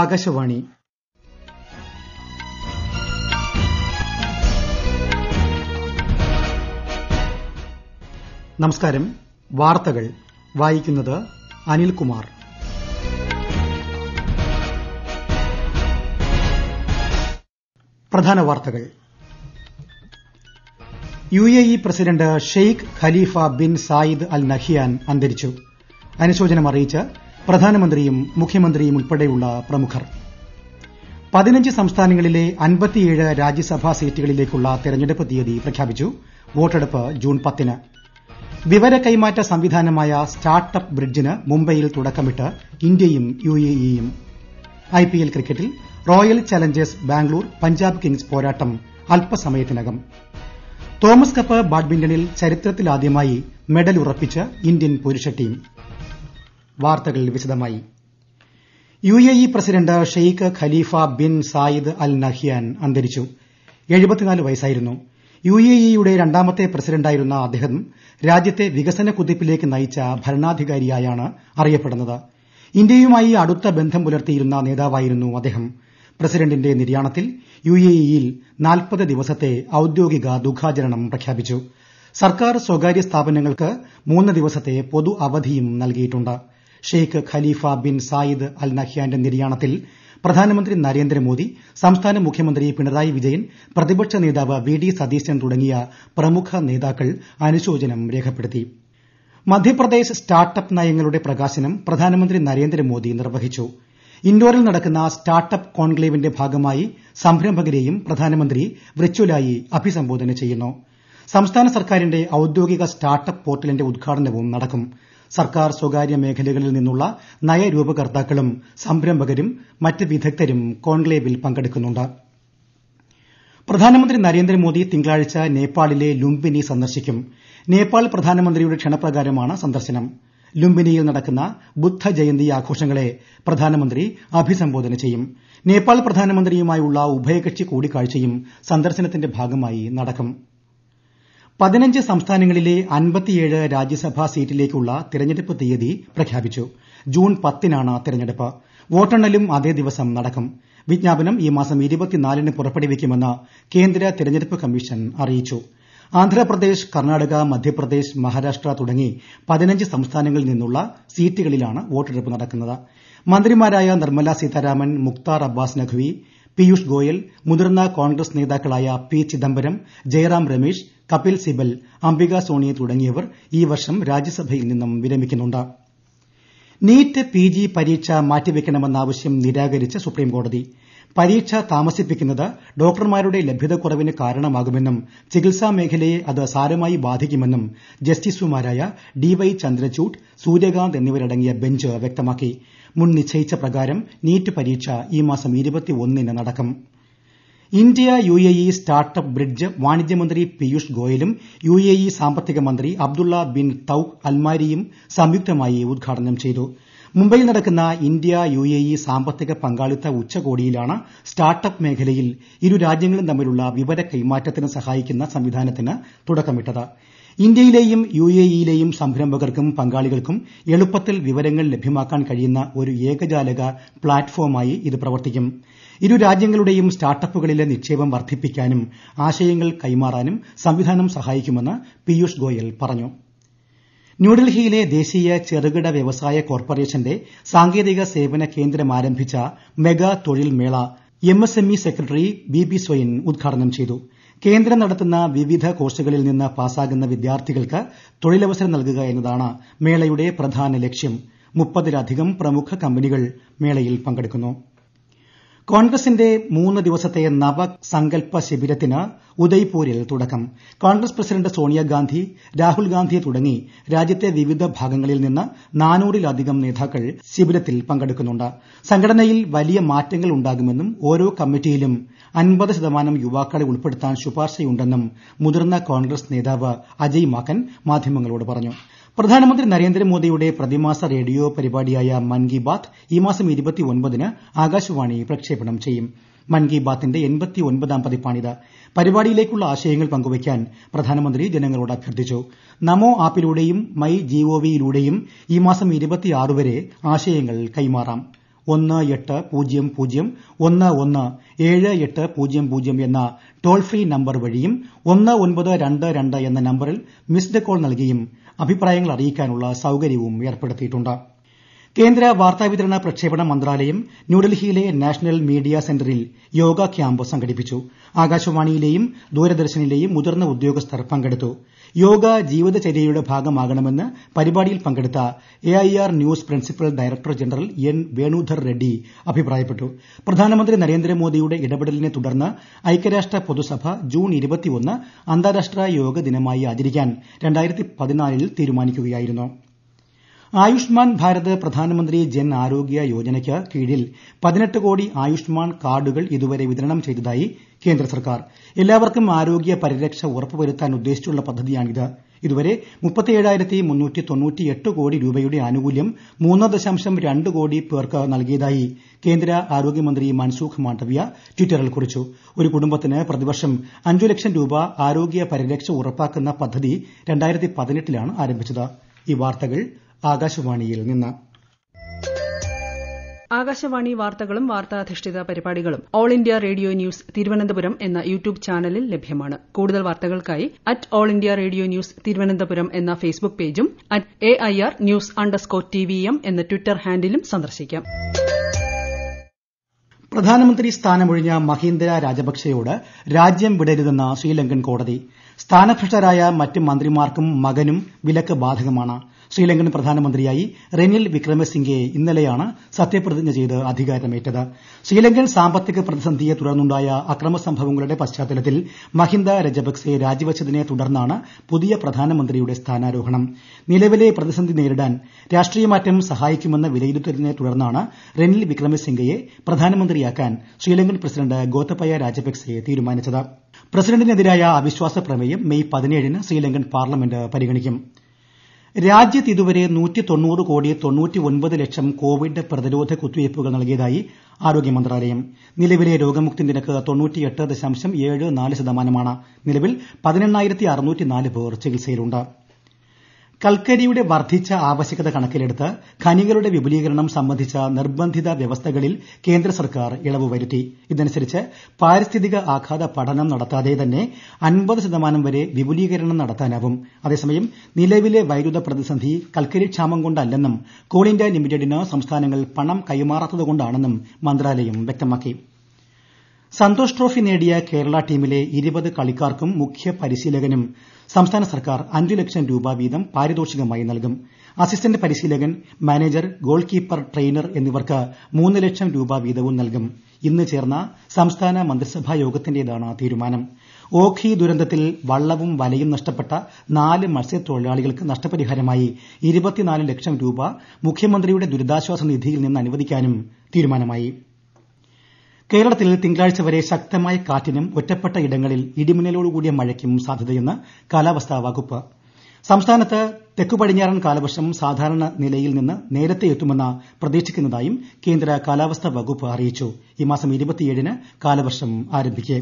ആകാശവാണി നമസ്കാരം വാർത്തകൾ വായിക്കുന്നത് അനിൽകുമാർ പ്രധാന വാർത്തകൾ U A E president Sheikh Khalifa bin Zayed Al Nahyan അന്തരിച്ചു അനുശോചനം അറിയിച്ച് പ്രധാനമന്ത്രിയും മുഖ്യമന്ത്രിയും ഉൾപ്പെടെയുള്ള പ്രമുഖർ പതിനഞ്ച് സംസ്ഥാനങ്ങളിലെ അൻപത്തിയേഴ് രാജ്യസഭാ സീറ്റുകളിലേക്കുള്ള തെരഞ്ഞെടുപ്പ് തീയതി പ്രഖ്യാപിച്ചു വോട്ടെടുപ്പ് ജൂൺ പത്തിന് വിവര കൈമാറ്റ സംവിധാനമായ സ്റ്റാർട്ടപ്പ് ബ്രിഡ്ജിന് മുംബൈയിൽ തുടക്കമിട്ട് ഇന്ത്യയും യു എ ഇയും ഐ പി എൽ ക്രിക്കറ്റിൽ Royal Challengers Bangalore Punjab Kings പോരാട്ടം അല്പസമയത്തിനകം തോമസ് കപ്പ് ബാഡ്മിന്റണിൽ ചരിത്രത്തിലാദ്യമായി മെഡൽ ഉറപ്പിച്ച് ഇന്ത്യൻ പുരുഷ ടീം വാർത്തകൾ വിശദമായി U A E president Sheikh Khalifa bin Zayed Al Nahyan അന്തരിച്ചു വയസ്സായിരുന്നു യു എ ഇയുടെ രണ്ടാമത്തെ പ്രസിഡന്റായിരുന്ന അദ്ദേഹം രാജ്യത്തെ വികസന കുതിപ്പിലേക്ക് നയിച്ച ഭരണാധികാരിയായാണ് അറിയപ്പെടുന്നത് ഇന്ത്യയുമായി അടുത്ത ബന്ധം പുലർത്തിയിരുന്ന നേതാവായിരുന്നു അദ്ദേഹം പ്രസിഡന്റിന്റെ നിര്യാണത്തിൽ യു എ ഇയിൽ നാൽപ്പത് ദിവസത്തെ ഔദ്യോഗിക ദുഃഖാചരണം പ്രഖ്യാപിച്ചു സർക്കാർ സ്വകാര്യ സ്ഥാപനങ്ങൾക്ക് മൂന്ന് ദിവസത്തെ പൊതു അവധിയും നൽകിയിട്ടു ് Sheikh Khalifa bin Zayed Al നഹ്യാന്റെ നിര്യാണത്തിൽ പ്രധാനമന്ത്രി നരേന്ദ്രമോദി സംസ്ഥാന മുഖ്യമന്ത്രി പിണറായി വിജയൻ പ്രതിപക്ഷ നേതാവ് വി ഡി സതീശൻ തുടങ്ങിയ പ്രമുഖ നേതാക്കൾ അനുശോചനം രേഖപ്പെടുത്തി മധ്യപ്രദേശ് സ്റ്റാർട്ടപ്പ് നയങ്ങളുടെ പ്രകാശനം പ്രധാനമന്ത്രി നരേന്ദ്രമോദി നിർവഹിച്ചു ഇൻഡോറിൽ നടക്കുന്ന സ്റ്റാർട്ടപ്പ് കോൺക്ലേവിന്റെ ഭാഗമായി സംരംഭകരെയും പ്രധാനമന്ത്രി വിർച്വലായി അഭിസംബോധന ചെയ്യുന്നു സംസ്ഥാന സർക്കാരിന്റെ ഔദ്യോഗിക സ്റ്റാർട്ടപ്പ് പോർട്ടലിന്റെ ഉദ്ഘാടനവും നടക്കൂം സർക്കാർ സ്വകാര്യ മേഖലകളിൽ നിന്നുള്ള നയരൂപകർത്താക്കളും സംരംഭകരും മറ്റ് വിദഗ്ധരും കോൺക്ലേവിൽ പങ്കെടുക്കുന്നുണ്ട് പ്രധാനമന്ത്രി നരേന്ദ്രമോദി തിങ്കളാഴ്ച നേപ്പാളിലെ ലുംബിനി സന്ദർശിക്കും നേപ്പാൾ പ്രധാനമന്ത്രിയുടെ ക്ഷണപ്രകാരമാണ് സന്ദർശനം ലുംബിനിയിൽ നടക്കുന്ന ബുദ്ധ ജയന്തി ആഘോഷങ്ങളെ പ്രധാനമന്ത്രി അഭിസംബോധന ചെയ്യും നേപ്പാൾ പ്രധാനമന്ത്രിയുമായുള്ള ഉഭയകക്ഷി കൂടിക്കാഴ്ചയും സന്ദർശനത്തിന്റെ ഭാഗമായി നടക്കൂം പതിനഞ്ച് സംസ്ഥാനങ്ങളിലെ അൻപത്തിയേഴ് രാജ്യസഭാ സീറ്റിലേക്കുള്ള തിരഞ്ഞെടുപ്പ് തീയതി പ്രഖ്യാപിച്ചു ജൂൺ പത്തിനാണ് തിരഞ്ഞെടുപ്പ് വോട്ടെണ്ണലും അതേ ദിവസം നടക്കും വിജ്ഞാപനം ഈ മാസം ന് പുറപ്പെടുവിക്കുമെന്ന് കേന്ദ്ര തിരഞ്ഞെടുപ്പ് കമ്മീഷൻ അറിയിച്ചു ആന്ധ്രാപ്രദേശ് കർണാടക മധ്യപ്രദേശ് മഹാരാഷ്ട്ര തുടങ്ങി പതിനഞ്ച് സംസ്ഥാനങ്ങളിൽ നിന്നുള്ള സീറ്റുകളിലാണ് വോട്ടെടുപ്പ് നടക്കുന്നത് മന്ത്രിമാരായ നിർമ്മല സീതാരാമൻ മുക്താർ അബ്ബാസ് നഖ്വി പീയൂഷ് ഗോയൽ മുതിർന്ന കോൺഗ്രസ് നേതാക്കളായ പി ചിദംബരം ജയറാം രമേശ് കപിൽ സിബൽ അംബിക സോണി തുടങ്ങിയവർ ഈ വർഷം രാജ്യസഭയിൽ നിന്നും വിരമിക്കുന്നുണ്ട് നീറ്റ് ജി പരീക്ഷ മാറ്റിവെക്കണമെന്ന ആവശ്യം നിരാകരിച്ച സുപ്രീംകോടതി പരീക്ഷ താമസിപ്പിക്കുന്നത് ഡോക്ടർമാരുടെ ലഭ്യതക്കുറവിന് കാരണമാകുമെന്നും ചികിത്സാ മേഖലയെ അത് സാരമായി ബാധിക്കുമെന്നും ജസ്റ്റിസുമാരായ ഡി വൈ ചന്ദ്രചൂഡ് സൂര്യകാന്ത് എന്നിവരടങ്ങിയ ബെഞ്ച് വ്യക്തമാക്കി മുൻ നിശ്ചയിച്ച പ്രകാരം നീറ്റ് പരീക്ഷ ഈ മാസം നടക്കും ഇന്ത്യ യുഎഇ സ്റ്റാർട്ടപ്പ് ബ്രിഡ്ജ് വാണിജ്യമന്ത്രി പീയുഷ് ഗോയലും യുഎഇ സാമ്പത്തിക മന്ത്രി അബ്ദുള്ള ബിൻ തൌക് അൽമാരിയും സംയുക്തമായി ഉദ്ഘാടനം ചെയ്തു മുംബൈയിൽ നടക്കുന്ന ഇന്ത്യ യുഎഇ സാമ്പത്തിക പങ്കാളിത്ത ഉച്ചകോടിയിലാണ് സ്റ്റാർട്ടപ്പ് മേഖലയിൽ ഇരു രാജ്യങ്ങളും തമ്മിലുള്ള വിവര കൈമാറ്റത്തിന് സഹായിക്കുന്ന സംവിധാനത്തിന് തുടക്കമിട്ടത് ഇന്ത്യയിലെയും ഇയിലെയും സംരംഭകർക്കും പങ്കാളികൾക്കും എളുപ്പത്തിൽ വിവരങ്ങൾ ലഭ്യമാക്കാൻ കഴിയുന്ന ഒരു ഏകജാലക പ്ലാറ്റ്ഫോമായി ഇത് പ്രവർത്തിക്കും ഇരു രാജ്യങ്ങളുടെയും സ്റ്റാർട്ടപ്പുകളിലെ നിക്ഷേപം വർദ്ധിപ്പിക്കാനും ആശയങ്ങൾ കൈമാറാനും സംവിധാനം സഹായിക്കുമെന്ന് പീയൂഷ് ഗോയൽ പറഞ്ഞു ന്യൂഡൽഹിയിലെ ദേശീയ ചെറുകിട വ്യവസായ കോർപ്പറേഷന്റെ സാങ്കേതിക സേവന കേന്ദ്രം ആരംഭിച്ച മെഗാ തൊഴിൽ മേള M S M E secretary B P Swain ഉദ്ഘാടനം ചെയ്തു കേന്ദ്രം നടത്തുന്ന വിവിധ കോഴ്സുകളിൽ നിന്ന് പാസ്സാകുന്ന വിദ്യാർത്ഥികൾക്ക് തൊഴിലവസരം നൽകുക എന്നതാണ് മേളയുടെ പ്രധാന ലക്ഷ്യം മുപ്പതിലധികം പ്രമുഖ കമ്പനികൾ മേളയിൽ പങ്കെടുക്കുന്നു കോൺഗ്രസിന്റെ മൂന്ന് ദിവസത്തെ നവസങ്കല്പ ശിബിരത്തിന് ഉദയ്പൂരിൽ തുടക്കം കോൺഗ്രസ് പ്രസിഡന്റ് സോണിയാഗാന്ധി രാഹുൽഗാന്ധി തുടങ്ങി രാജ്യത്തെ വിവിധ ഭാഗങ്ങളിൽ നിന്ന് നാനൂറിലധികം നേതാക്കൾ ശിബിരത്തിൽ പങ്കെടുക്കുന്നുണ്ട് സംഘടനയിൽ വലിയ മാറ്റങ്ങൾ ഉണ്ടാകുമെന്നും ഓരോ കമ്മിറ്റിയിലും അൻപത് ശതമാനം യുവാക്കളെ ഉൾപ്പെടുത്താൻ ശുപാർശയുണ്ടെന്നും മുതിർന്ന കോൺഗ്രസ് നേതാവ് അജയ് മാക്കൻ മാധ്യമങ്ങളോട് പറഞ്ഞു പ്രധാനമന്ത്രി നരേന്ദ്രമോദിയുടെ പ്രതിമാസ റേഡിയോ പരിപാടിയായ മൻ കി ബാത് ഈ മാസം ആകാശവാണി പ്രക്ഷേപണം ചെയ്യും മൻ കി ബാത്തിന്റെ പരിപാടിയിലേക്കുള്ള ആശയങ്ങൾ പങ്കുവയ്ക്കാൻ പ്രധാനമന്ത്രി ജനങ്ങളോട് അഭ്യർത്ഥിച്ചു നമോ ആപ്പിലൂടെയും മൈ ജിഒവിയിലൂടെയും ഈ മാസം വരെ ആശയങ്ങൾ കൈമാറാം ഒന്ന് എട്ട് പൂജ്യം പൂജ്യം ഒന്ന് ഒന്ന് ഏഴ് എട്ട് പൂജ്യം പൂജ്യം എന്ന ടോൾ ഫ്രീ നമ്പർ വഴിയും ഒന്ന് ഒൻപത് രണ്ട് രണ്ട് എന്ന നമ്പറിൽ മിസ്ഡ് കോൾ നൽകിയും അഭിപ്രായങ്ങൾ അറിയിക്കാനുള്ള സൌകര്യവും ഏർപ്പെടുത്തിയിട്ടു ് കേന്ദ്ര വാർത്താവിതരണ പ്രക്ഷേപണ മന്ത്രാലയം ന്യൂഡൽഹിയിലെ നാഷണൽ മീഡിയ സെന്ററിൽ യോഗ ക്യാമ്പ് സംഘടിപ്പിച്ചു ആകാശവാണിയിലെയും ദൂരദർശനിലെയും മുതിർന്ന ഉദ്യോഗസ്ഥർ പങ്കെടുത്തു യോഗ ജീവിതചര്യയുടെ ഭാഗമാകണമെന്ന് പരിപാടിയിൽ പങ്കെടുത്ത AIR news principal director general N Venudhar Reddy അഭിപ്രായപ്പെട്ടു പ്രധാനമന്ത്രി നരേന്ദ്രമോദിയുടെ ഇടപെടലിനെ തുടർന്ന് ഐക്യരാഷ്ട്ര പൊതുസഭ ജൂൺ അന്താരാഷ്ട്ര യോഗ ദിനമായി ആചരിക്കാൻ തീരുമാനിക്കുകയായിരുന്നു ആയുഷ്മാൻ ഭാരത് പ്രധാനമന്ത്രി ജൻ ആരോഗ്യ യോജനയ്ക്ക് കീഴിൽ പതിനെട്ട് കോടി ആയുഷ്മാൻ കാർഡുകൾ ഇതുവരെ വിതരണം ചെയ്തതായി കേന്ദ്ര സർക്കാർ എല്ലാവർക്കും ആരോഗ്യ പരിരക്ഷ ഉറപ്പുവരുത്താൻ ഉദ്ദേശിച്ചുള്ള പദ്ധതിയാണിത് ഇതുവരെ കോടി രൂപയുടെ ആനുകൂല്യം മൂന്ന് ദശാംശം രണ്ട് കോടി പേർക്ക് നൽകിയതായി കേന്ദ്ര ആരോഗ്യമന്ത്രി മൻസുഖ് മാണ്ഡവ്യ ട്വിറ്ററിൽ കുറിച്ചു ഒരു കുടുംബത്തിന് പ്രതിവർഷം അഞ്ചു ലക്ഷം രൂപ ആരോഗ്യ പരിരക്ഷ ഉറപ്പാക്കുന്ന പദ്ധതി ലാണ് ആരംഭിച്ചത് ആകാശവാണിയിൽ നിന്ന് ആകാശവാണി വാർത്തകളും വാർത്താധിഷ്ഠിത പരിപാടികളും All India Radio News Thiruvananthapuram എന്ന യൂട്യൂബ് ചാനലിൽ ലഭ്യമാണ് കൂടുതൽ വാർത്തകൾക്കായി at All India Radio News Thiruvananthapuram എന്ന ഫേസ്ബുക്ക് പേജും at A I R news underscore T V M എന്ന ട്വിറ്റർ ഹാൻഡിലും സന്ദർശിക്കാം പ്രധാനമന്ത്രി സ്ഥാനമൊഴിഞ്ഞ മഹീന്ദ രാജപക്സെയോട് രാജ്യം വിടരുതെന്ന ശ്രീലങ്കൻ കോടതി സ്ഥാനഭ്രഷ്ടരായ മറ്റ് മന്ത്രിമാർക്കും മകനും വിലക്ക് ബാധകമാണ് ശ്രീലങ്കൻ പ്രധാനമന്ത്രിയായി റെനിൽ വിക്രമസിംഗെ ഇന്നലെയാണ് സത്യപ്രതിജ്ഞ ചെയ്ത് അധികാരമേറ്റത് ശ്രീലങ്കൻ സാമ്പത്തിക പ്രതിസന്ധിയെ തുടർന്നുണ്ടായ അക്രമ സംഭവങ്ങളുടെ പശ്ചാത്തലത്തിൽ മഹിന്ദ രജപക്സെ രാജിവച്ചതിനെ തുടർന്നാണ് പുതിയ പ്രധാനമന്ത്രിയുടെ സ്ഥാനാരോഹണം നിലവിലെ പ്രതിസന്ധി നേരിടാൻ രാഷ്ട്രീയമാറ്റം സഹായിക്കുമെന്ന വിലയിരുത്തലിനെ തുടർന്നാണ് റെനിൽ വിക്രമസിംഗയെ പ്രധാനമന്ത്രിയാക്കാൻ ശ്രീലങ്കൻ പ്രസിഡന്റ് ഗോതബയ രാജപക്സെ തീരുമാനിച്ചത് പ്രസിഡന്റിനെതിരായ അവിശ്വാസ പ്രമേയം മെയ് പതിനേഴിന് ശ്രീലങ്കൻ പാർലമെന്റ് പരിഗണിക്കും രാജ്യത്ത് ഇതുവരെ കോടി ലക്ഷം കോവിഡ് പ്രതിരോധ കുത്തിവയ്പ്പുകൾ നൽകിയതായി ആരോഗ്യ മന്ത്രാലയം നിലവിലെ രോഗമുക്തി നിരക്ക് നിലവിൽ പേർ ചികിത്സയിലു് കൽക്കരിയുടെ വർദ്ധിച്ച ആവശ്യകത കണക്കിലെടുത്ത് ഖനികളുടെ വിപുലീകരണം സംബന്ധിച്ച നിർബന്ധിത വ്യവസ്ഥകളിൽ കേന്ദ്ര സർക്കാർ ഇളവ് വരുത്തി ഇതനുസരിച്ച് പാരിസ്ഥിതിക ആഘാത പഠനം നടത്താതെ തന്നെ അൻപത് ശതമാനം വരെ വിപുലീകരണം നടത്താനാവും അതേസമയം നിലവിലെ വൈദ്യുത പ്രതിസന്ധി കൽക്കരി ക്ഷാമം കൊണ്ടല്ലെന്നും കോൾ ഇന്ത്യ ലിമിറ്റഡിന് സംസ്ഥാനങ്ങൾ പണം കൈമാറാത്തതുകൊണ്ടാണെന്നും മന്ത്രാലയം വ്യക്തമാക്കി സന്തോഷ് ട്രോഫി നേടിയ കേരള ടീമിലെ ഇരുപത് കളിക്കാർക്കും മുഖ്യ പരിശീലകനും സംസ്ഥാന സർക്കാർ അഞ്ച് ലക്ഷം രൂപ വീതം പാരിതോഷികമായി നൽകും അസിസ്റ്റന്റ് പരിശീലകൻ മാനേജർ ഗോൾ കീപ്പർ ട്രെയിനർ എന്നിവർക്ക് മൂന്ന് ലക്ഷം രൂപ വീതവും നൽകും ഇന്ന് ചേർന്ന സംസ്ഥാന മന്ത്രിസഭാ യോഗത്തിന്റേതാണ് തീരുമാനം ഓഖി ദുരന്തത്തിൽ വള്ളവും വലയും നഷ്ടപ്പെട്ട നാല് മത്സ്യത്തൊഴിലാളികൾക്ക് നഷ്ടപരിഹാരമായി ലക്ഷം രൂപ മുഖ്യമന്ത്രിയുടെ ദുരിതാശ്വാസ നിധിയിൽ നിന്ന് അനുവദിക്കാനും തീരുമാനമായി കേരളത്തിൽ തിങ്കളാഴ്ച വരെ ശക്തമായ കാറ്റിനും ഒറ്റപ്പെട്ട ഇടങ്ങളിൽ കൂടിയ മഴയ്ക്കും സാധ്യതയെന്ന് കാലാവസ്ഥാ വകുപ്പ് സംസ്ഥാനത്ത് തെക്കു പടിഞ്ഞാറൻ കാലവർഷം സാധാരണ നിലയിൽ നിന്ന് നേരത്തെ എത്തുമെന്ന് പ്രതീക്ഷിക്കുന്നതായും കേന്ദ്ര കാലാവസ്ഥാ വകുപ്പ് അറിയിച്ചു ഈ മാസം ന് കാലവർഷം ആരംഭിക്കെ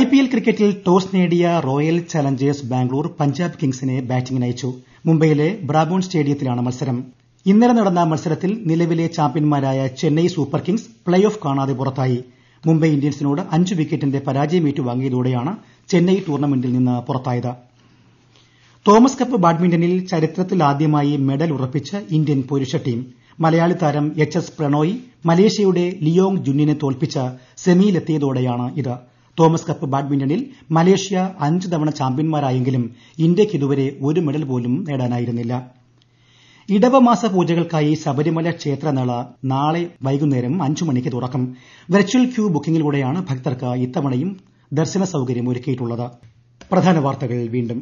ഐ പി എൽ ക്രിക്കറ്റിൽ ടോസ് നേടിയ റോയൽ ചലഞ്ചേഴ്സ് ബാംഗ്ലൂർ പഞ്ചാബ് കിങ്സിനെ ബാറ്റിംഗിനയച്ചു മുംബൈയിലെ ബ്രാബോൺ സ്റ്റേഡിയത്തിലാണ് മത്സരം ഇന്നലെ നടന്ന മത്സരത്തിൽ നിലവിലെ ചാമ്പ്യൻമാരായ Chennai Super Kings play off കാണാതെ പുറത്തായി മുംബൈ ഇന്ത്യൻസിനോട് അഞ്ച് വിക്കറ്റിന്റെ പരാജയം ഏറ്റുവാങ്ങിയതോടെയാണ് ചെന്നൈ ടൂർണമെന്റിൽ നിന്ന് പുറത്തായത് തോമസ് കപ്പ് ബാഡ്മിന്റണിൽ ചരിത്രത്തിലാദ്യമായി മെഡൽ ഉറപ്പിച്ച് ഇന്ത്യൻ പുരുഷ ടീം മലയാളി താരം എച്ച് എസ് പ്രണോയി മലേഷ്യയുടെ ലിയോങ് ജുന്നിനെ തോൽപ്പിച്ച് ഇത് തോമസ് കപ്പ് ബാഡ്മിന്റണിൽ മലേഷ്യ അഞ്ച് തവണ ചാമ്പ്യൻമാരായെങ്കിലും ഇന്ത്യയ്ക്ക് ഇതുവരെ ഒരു മെഡൽ പോലും നേടാനായിരുന്നില്ല ഇടവമാസ പൂജകൾക്കായി ശബരിമല ക്ഷേത്രനട നാളെ വൈകുന്നേരം അഞ്ചു മണിക്ക് തുറക്കും വെർച്വൽ ക്യൂ ബുക്കിംഗിലൂടെയാണ് ഭക്തർക്ക് ഇത്തവണയും ദർശന സൌകര്യം ഒരുക്കിയിട്ടുള്ളത് പ്രധാന വാർത്തകൾ വീണ്ടും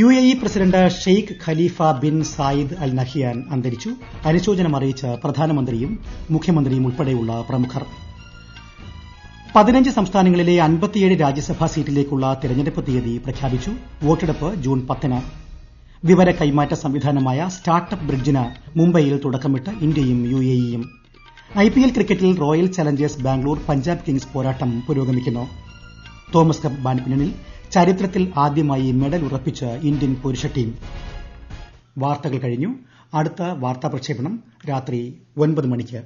U A E president Sheikh Khalifa bin Zayed Al Nahyan അന്തരിച്ചു അനുശോചനം അറിയിച്ച് പ്രധാനമന്ത്രിയും മുഖ്യമന്ത്രിയും ഉൾപ്പെടെയുള്ള പ്രമുഖർ പതിനഞ്ച് സംസ്ഥാനങ്ങളിലെ അൻപത്തിയേഴ് രാജ്യസഭാ സീറ്റിലേക്കുള്ള തെരഞ്ഞെടുപ്പ് തീയതി പ്രഖ്യാപിച്ചു വോട്ടെടുപ്പ് ജൂൺ പത്തിന് വിവര കൈമാറ്റ സംവിധാനമായ സ്റ്റാർട്ടപ്പ് ബ്രിഡ്ജിന് മുംബൈയിൽ തുടക്കമിട്ട് ഇന്ത്യയും യു എ ഇയും ഐ പി എൽ ക്രിക്കറ്റിൽ Royal Challengers Bangalore Punjab Kings പോരാട്ടം പുരോഗമിക്കുന്നു തോമസ് കപ്പ് ബാഡ്മിന്റണിൽ ചരിത്രത്തിൽ ആദ്യമായി മെഡൽ ഉറപ്പിച്ച് ഇന്ത്യൻ പുരുഷ ടീം വാർത്തകൾ കഴിഞ്ഞു അടുത്ത വാർത്താ പ്രക്ഷേപണം രാത്രി ഒൻപത് മണിക്ക്